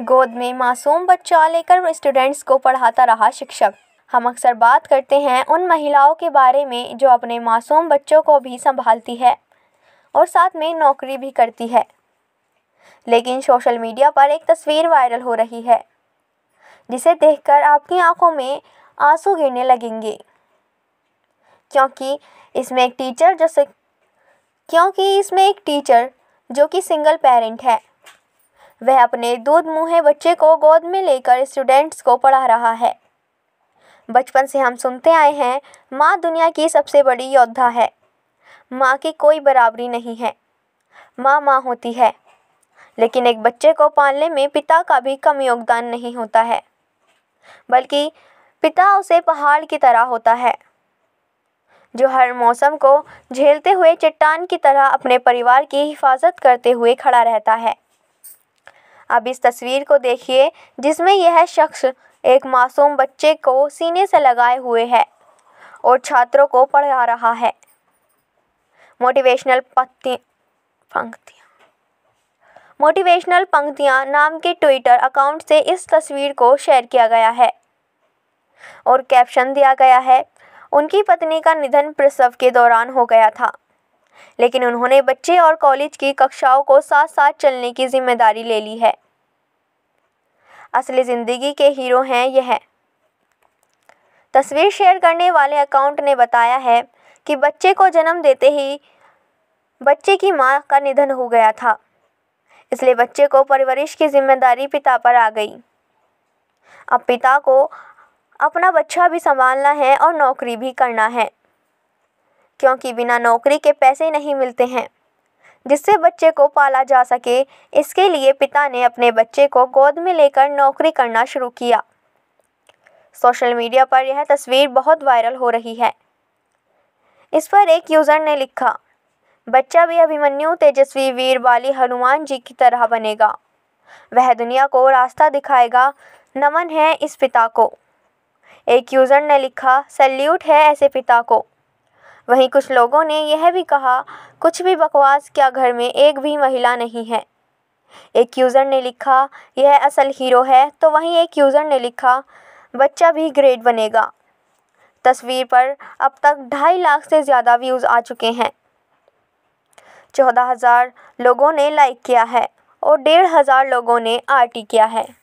गोद में मासूम बच्चा लेकर स्टूडेंट्स को पढ़ाता रहा शिक्षक हम अक्सर बात करते हैं उन महिलाओं के बारे में जो अपने मासूम बच्चों को भी संभालती है और साथ में नौकरी भी करती है लेकिन सोशल मीडिया पर एक तस्वीर वायरल हो रही है जिसे देखकर आपकी आंखों में आंसू गिरने लगेंगे क्योंकि इसमें एक टीचर जैसे क्योंकि इसमें एक टीचर जो कि सिंगल पेरेंट है वह अपने दूध मुँहे बच्चे को गोद में लेकर स्टूडेंट्स को पढ़ा रहा है बचपन से हम सुनते आए हैं माँ दुनिया की सबसे बड़ी योद्धा है माँ की कोई बराबरी नहीं है माँ माँ होती है लेकिन एक बच्चे को पालने में पिता का भी कम योगदान नहीं होता है बल्कि पिता उसे पहाड़ की तरह होता है जो हर मौसम को झेलते हुए चट्टान की तरह अपने परिवार की हिफाजत करते हुए खड़ा रहता है अब इस तस्वीर को देखिए जिसमें यह शख्स एक मासूम बच्चे को सीने से लगाए हुए है और छात्रों को पढ़ा रहा है मोटिवेशनल पंक्ति मोटिवेशनल पंक्तियां नाम के ट्विटर अकाउंट से इस तस्वीर को शेयर किया गया है और कैप्शन दिया गया है उनकी पत्नी का निधन प्रसव के दौरान हो गया था लेकिन उन्होंने बच्चे और कॉलेज की कक्षाओं को साथ साथ चलने की जिम्मेदारी ले ली है असली ज़िंदगी के हीरो हैं यह तस्वीर शेयर करने वाले अकाउंट ने बताया है कि बच्चे को जन्म देते ही बच्चे की मां का निधन हो गया था इसलिए बच्चे को परवरिश की जिम्मेदारी पिता पर आ गई अब पिता को अपना बच्चा भी संभालना है और नौकरी भी करना है क्योंकि बिना नौकरी के पैसे नहीं मिलते हैं जिससे बच्चे को पाला जा सके इसके लिए पिता ने अपने बच्चे को गोद में लेकर नौकरी करना शुरू किया सोशल मीडिया पर यह तस्वीर बहुत वायरल हो रही है इस पर एक यूज़र ने लिखा बच्चा भी अभिमन्यु तेजस्वी वीर बाली हनुमान जी की तरह बनेगा वह दुनिया को रास्ता दिखाएगा नमन है इस पिता को एक यूज़र ने लिखा सल्यूट है ऐसे पिता को वहीं कुछ लोगों ने यह भी कहा कुछ भी बकवास क्या घर में एक भी महिला नहीं है एक यूज़र ने लिखा यह असल हीरो है तो वहीं एक यूज़र ने लिखा बच्चा भी ग्रेट बनेगा तस्वीर पर अब तक ढाई लाख से ज़्यादा व्यूज़ आ चुके हैं चौदह हज़ार लोगों ने लाइक किया है और डेढ़ हज़ार लोगों ने आर किया है